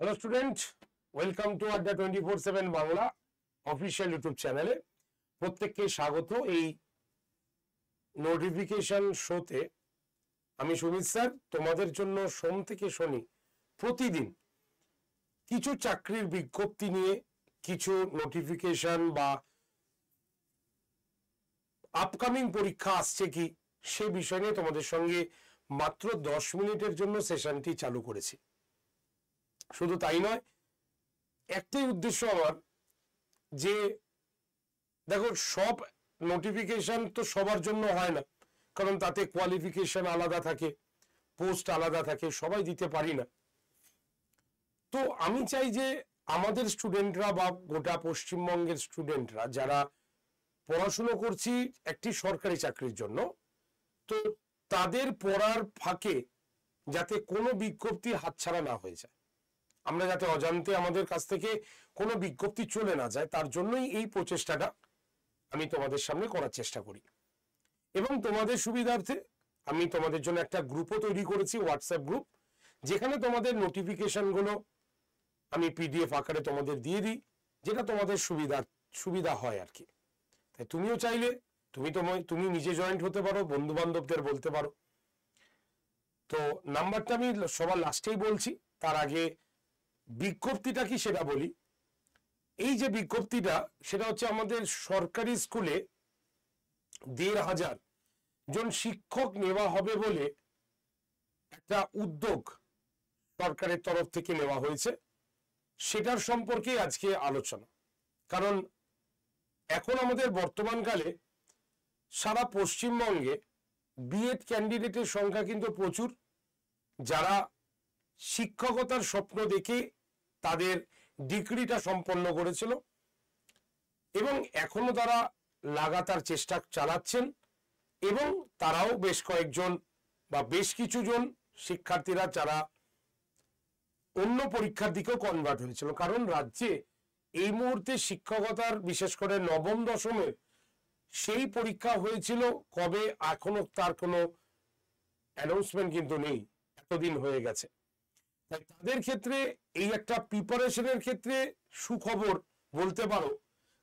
Hello student welcome to Adda twenty four seven Bangla official YouTube চ্যানেলে প্রত্যেককে স্বাগত এই নোটিফিকেশন শোতে আমি সুমিত স্যার তোমাদের জন্য সোম থেকে শনি প্রতিদিন কিছু চাকরির বিজ্ঞপ্তি নিয়ে কিছু নোটিফিকেশন বা আপকামিং পরীক্ষা আসছে কি সে বিষয় নিয়ে তোমাদের সঙ্গে মাত্র দশ মিনিটের জন্য সেশনটি চালু করেছি শুধু তাই নয় একটাই উদ্দেশ্য আমার যে দেখো সব নোটিফিকেশন তো সবার জন্য হয় না কারণ তাতে কোয়ালিফিকেশন আলাদা থাকে পোস্ট আলাদা থাকে সবাই দিতে পারি না তো আমি চাই যে আমাদের স্টুডেন্টরা বা গোটা পশ্চিমবঙ্গের স্টুডেন্টরা যারা পড়াশুনো করছি একটি সরকারি চাকরির জন্য তো তাদের পড়ার ফাঁকে যাতে কোনো বিজ্ঞপ্তি হাতছাড়া না হয়ে যায় আমরা যাতে অজান্তে আমাদের কাছ থেকে কোনো বিজ্ঞপ্তি চলে না যায় তার জন্যই এই প্রচেষ্টাটা আমি তোমাদের সামনে করার চেষ্টা করি এবং তোমাদের সুবিধার্থে আমি তোমাদের জন্য একটা গ্রুপও তৈরি করেছি হোয়াটসঅ্যাপ গ্রুপ যেখানে তোমাদের নোটিফিকেশনগুলো আমি পিডিএফ আকারে তোমাদের দিয়ে দিই যেটা তোমাদের সুবিধা সুবিধা হয় আর কি তাই তুমিও চাইলে তুমি তোমায় তুমি নিজে জয়েন্ট হতে পারো বন্ধু বান্ধবদের বলতে পারো তো নাম্বারটা আমি সবার লাস্টেই বলছি তার আগে বিজ্ঞপ্তিটা কি সেটা বলি এই যে বিজ্ঞপ্তিটা সেটা হচ্ছে আমাদের সরকারি স্কুলে দেড় হাজার জন শিক্ষক নেওয়া হবে বলে একটা উদ্যোগ সরকারের তরফ থেকে নেওয়া হয়েছে সেটার সম্পর্কে আজকে আলোচনা কারণ এখন আমাদের বর্তমানকালে সারা পশ্চিমবঙ্গে বিএড ক্যান্ডিডেটের সংখ্যা কিন্তু প্রচুর যারা শিক্ষকতার স্বপ্ন দেখে তাদের ডিগ্রিটা সম্পন্ন করেছিল এবং এখনো তারা লাগাতার চেষ্টা চালাচ্ছেন এবং তারাও বেশ কয়েকজন বা বেশ কিছুজন শিক্ষার্থীরা যারা অন্য পরীক্ষার দিকেও কনভার্ট হয়েছিল কারণ রাজ্যে এই মুহূর্তে শিক্ষকতার বিশেষ করে নবম দশমে সেই পরীক্ষা হয়েছিল কবে এখনো তার কোনো অ্যানাউন্সমেন্ট কিন্তু নেই এতদিন হয়ে গেছে তাই তাদের ক্ষেত্রে এই একটা প্রিপারেশনের ক্ষেত্রে সুখবর বলতে পারো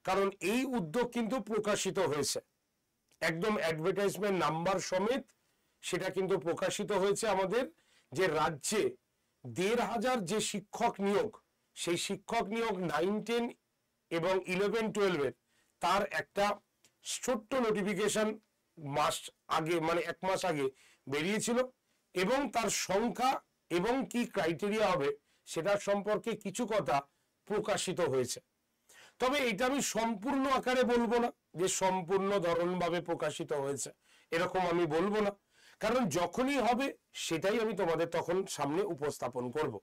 কারণ এই উদ্যোগ কিন্তু প্রকাশিত হয়েছে একদম অ্যাডভার্টাইজমেন্ট নাম্বার সমেত সেটা কিন্তু প্রকাশিত হয়েছে আমাদের যে রাজ্যে দেড় হাজার যে শিক্ষক নিয়োগ সেই শিক্ষক নিয়োগ নাইন টেন এবং ইলেভেন টুয়েলভের তার একটা ছোট্ট নোটিফিকেশন মাস আগে মানে এক মাস আগে বেরিয়েছিল এবং তার সংখ্যা এবং কি ক্রাইটেরিয়া হবে সেটার সম্পর্কে কিছু কথা প্রকাশিত হয়েছে তবে এটা আমি সম্পূর্ণ আকারে বলবো না যে সম্পূর্ণ ধরনভাবে প্রকাশিত হয়েছে এরকম আমি বলবো না কারণ যখনই হবে সেটাই আমি তোমাদের তখন সামনে উপস্থাপন করব।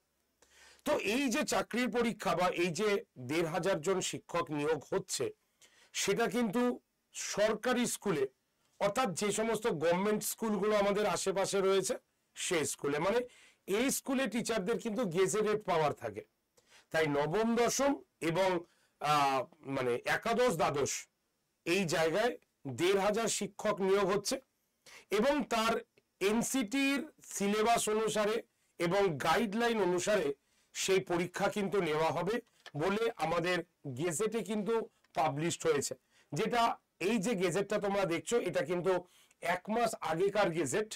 তো এই যে চাকরির পরীক্ষা বা এই যে দেড় হাজার জন শিক্ষক নিয়োগ হচ্ছে সেটা কিন্তু সরকারি স্কুলে অর্থাৎ যে সমস্ত গভর্নমেন্ট স্কুলগুলো আমাদের আশেপাশে রয়েছে সে স্কুলে মানে এই স্কুলে টিচারদের কিন্তু গেজেটেড পাওয়ার থাকে তাই নবম দশম এবং মানে একাদশ দ্বাদশ এই জায়গায় দেড় হাজার শিক্ষক নিয়োগ হচ্ছে এবং তার এনসিটির সিলেবাস অনুসারে এবং গাইডলাইন অনুসারে সেই পরীক্ষা কিন্তু নেওয়া হবে বলে আমাদের গেজেটে কিন্তু পাবলিশড হয়েছে যেটা এই যে গেজেটটা তোমরা দেখছো এটা কিন্তু এক মাস আগেকার গেজেট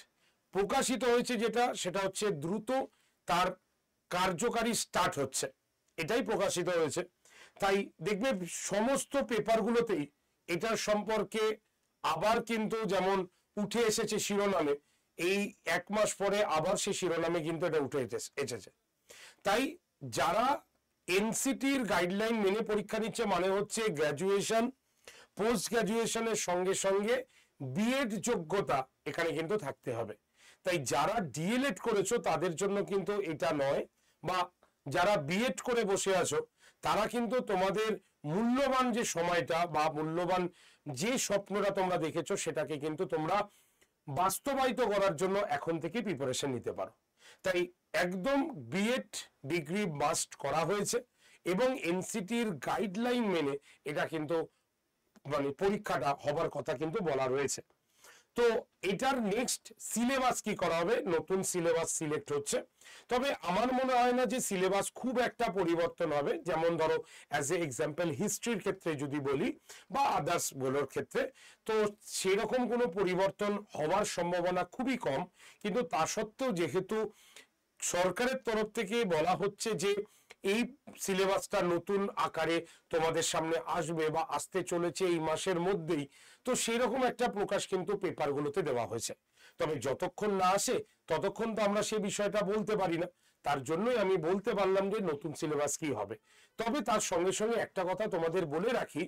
প্রকাশিত হয়েছে যেটা সেটা হচ্ছে দ্রুত তার কার্যকারী স্টার্ট হচ্ছে এটাই প্রকাশিত হয়েছে তাই দেখবে সমস্ত পেপারগুলোতেই এটার সম্পর্কে আবার কিন্তু যেমন উঠে এসেছে শিরোনামে এই এক মাস পরে আবার সে শিরোনামে কিন্তু এটা উঠে এসেছে তাই যারা এনসিটির গাইডলাইন মেনে পরীক্ষা নিচ্ছে মানে হচ্ছে গ্র্যাজুয়েশন পোস্ট গ্র্যাজুয়েশনের সঙ্গে সঙ্গে বিএড যোগ্যতা এখানে কিন্তু থাকতে হবে তাই যারা ডিএলএড করেছো তাদের জন্য কিন্তু এটা নয় বা যারা বিএড করে বসে আছো তারা কিন্তু তোমাদের মূল্যবান যে সময়টা বা মূল্যবান যে স্বপ্নটা তোমরা দেখেছো সেটাকে কিন্তু তোমরা বাস্তবায়িত করার জন্য এখন থেকে প্রিপারেশন নিতে পারো তাই একদম বিএড ডিগ্রি মাস্ট করা হয়েছে এবং এনসিটির গাইডলাইন মেনে এটা কিন্তু মানে পরীক্ষাটা হবার কথা কিন্তু বলা রয়েছে তো এটার নেক্সট সিলেবাস কি করা হবে নতুন সিলেবাস সিলেক্ট হচ্ছে তবে আমার মনে হয় না যে সিলেবাস খুব একটা পরিবর্তন হবে যেমন ধরো অ্যাজ এ এক্সাম্পল হিস্ট্রির ক্ষেত্রে যদি বলি বা আদার্স গুলোর ক্ষেত্রে তো সেরকম কোনো পরিবর্তন হওয়ার সম্ভাবনা খুবই কম কিন্তু তা সত্ত্বেও যেহেতু সরকারের তরফ থেকে বলা হচ্ছে যে এই সিলেবাসটা নতুন আকারে তোমাদের সামনে আসবে বা আসতে চলেছে এই মাসের মধ্যেই তো সেই রকম একটা প্রকাশ কিন্তু পেপারগুলোতে দেওয়া হয়েছে তবে যতক্ষণ না আসে ততক্ষণ তো আমরা সেই বিষয়টা বলতে পারি না তার জন্যই আমি বলতে পারলাম যে নতুন সিলেবাস কি হবে তবে তার সঙ্গে সঙ্গে একটা কথা তোমাদের বলে রাখি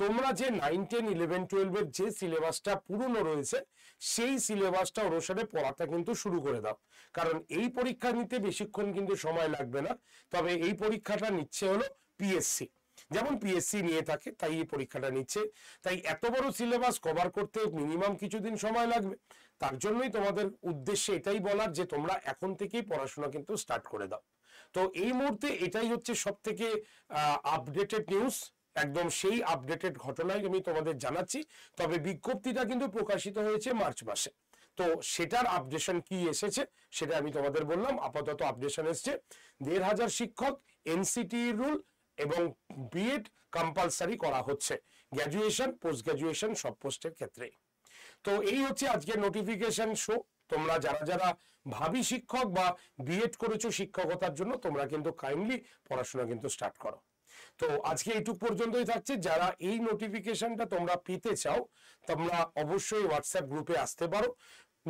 তোমরা যে নাইন টেন ইলেভেন টুয়েলভের যে সিলেবাসটা পুরনো রয়েছে সেই সিলেবাসটা অনুসারে পড়াটা কিন্তু শুরু করে দাও কারণ এই পরীক্ষা নিতে বেশিক্ষণ কিন্তু সময় লাগবে না তবে এই পরীক্ষাটা নিচ্ছে হলো পিএসসি যেমন পিএসসি নিয়ে থাকে তাই এই পরীক্ষাটা নিচ্ছে তাই এত বড় সিলেবাস কভার করতে মিনিমাম কিছুদিন সময় লাগবে তার জন্যই তোমাদের উদ্দেশ্যে এটাই বলার যে তোমরা এখন থেকেই পড়াশোনা কিন্তু স্টার্ট করে দাও তো এই মুহূর্তে এটাই হচ্ছে সব থেকে আপডেটেড নিউজ একদম সেই আপডেটেড ঘটনাই আমি তোমাদের জানাচ্ছি তবে বিজ্ঞপ্তিটা কিন্তু প্রকাশিত হয়েছে মার্চ মাসে তো সেটার আপডেশন কি এসেছে সেটা আমি তোমাদের বললাম আপাতত আপডেশন এসছে দেড় হাজার শিক্ষক এনসিটি রুল e এবং বিএড কম্পালসারি করা হচ্ছে গ্র্যাজুয়েশন পোস্ট গ্র্যাজুয়েশন সব পোস্টের ক্ষেত্রেই তো এই হচ্ছে আজকে নোটিফিকেশন শো তোমরা যারা যারা ভাবি শিক্ষক বা বিএড করেছো শিক্ষকতার জন্য তোমরা কিন্তু কাইন্ডলি পড়াশোনা কিন্তু স্টার্ট করো তো আজকে এইটুক পর্যন্তই থাকছে যারা এই নোটিফিকেশনটা তোমরা পেতে চাও তোমরা অবশ্যই হোয়াটসঅ্যাপ গ্রুপে আসতে পারো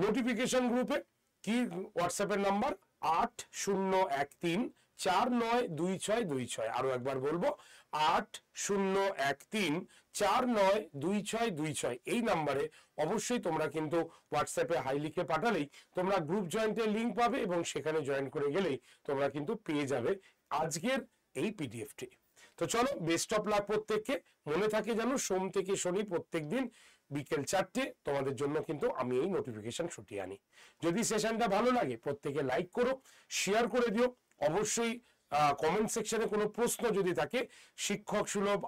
নোটিফিকেশন গ্রুপে কি হোয়াটসঅ্যাপের নাম্বার আট শূন্য এক তিন চার নয় দুই ছয় দুই ছয় আরো একবার বলবো আট শূন্য এক তিন চার নয় দুই ছয় দুই ছয় এই নাম্বারে অবশ্যই তোমরা কিন্তু হোয়াটসঅ্যাপে হাই লিখে পাঠালেই তোমরা গ্রুপ জয়েন্টের লিঙ্ক পাবে এবং সেখানে জয়েন করে গেলেই তোমরা কিন্তু পেয়ে যাবে আজকের এই পিডিএফটি তো চলো বেস্ট অফ লাক প্রত্যেককে মনে থাকে যেন সোম থেকে শনি প্রত্যেক দিন বিকেল চারটে তোমাদের জন্য কিন্তু আমি এই নোটিফিকেশন ছুটিয়ে আনি যদি সেশনটা ভালো লাগে প্রত্যেকে লাইক করো শেয়ার করে দিও অবশ্যই কমেন্ট সেকশনে কোনো প্রশ্ন যদি থাকে শিক্ষক সুলভ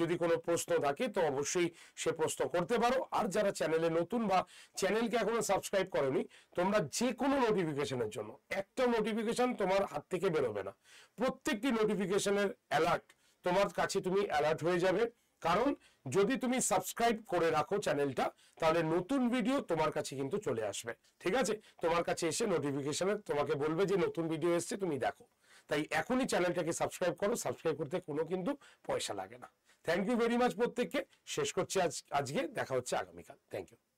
যদি কোনো প্রশ্ন থাকে তো অবশ্যই সে প্রশ্ন করতে পারো আর যারা চ্যানেলে নতুন বা চ্যানেলকে এখনো সাবস্ক্রাইব করনি তোমরা যে কোনো নোটিফিকেশনের জন্য একটা নোটিফিকেশন তোমার হাত থেকে বেরোবে না প্রত্যেকটি নোটিফিকেশনের অ্যালার্ট তোমার কাছে তুমি অ্যালার্ট হয়ে যাবে কারণ যদি তুমি সাবস্ক্রাইব করে রাখো চ্যানেলটা তাহলে নতুন ভিডিও তোমার কাছে কিন্তু চলে আসবে ঠিক আছে তোমার কাছে এসে নোটিফিকেশনে তোমাকে বলবে যে নতুন ভিডিও এসছে তুমি দেখো তাই এখনই চ্যানেলটাকে সাবস্ক্রাইব করো সাবস্ক্রাইব করতে কোনো কিন্তু পয়সা লাগে না থ্যাংক ইউ ভেরি মাচ প্রত্যেককে শেষ করছি আজ আজকে দেখা হচ্ছে আগামীকাল থ্যাংক ইউ